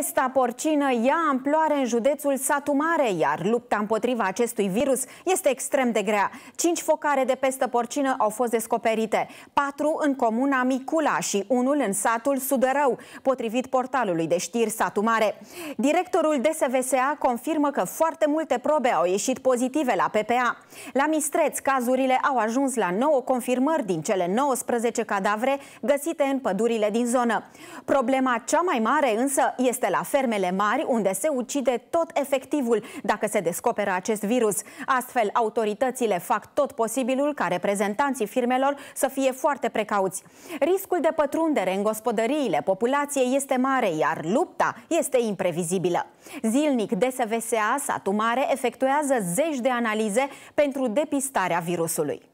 Pesta porcină ia amploare în județul Satu Mare, iar lupta împotriva acestui virus este extrem de grea. Cinci focare de pestă porcină au fost descoperite, patru în comuna Micula și unul în satul Sudărău, potrivit portalului de știri Satu Mare. Directorul DSVSA confirmă că foarte multe probe au ieșit pozitive la PPA. La Mistreț, cazurile au ajuns la 9 confirmări din cele 19 cadavre găsite în pădurile din zonă. Problema cea mai mare însă este la fermele mari, unde se ucide tot efectivul dacă se descoperă acest virus. Astfel, autoritățile fac tot posibilul ca reprezentanții firmelor să fie foarte precauți. Riscul de pătrundere în gospodăriile populației este mare, iar lupta este imprevizibilă. Zilnic, DSVSA, satul mare, efectuează zeci de analize pentru depistarea virusului.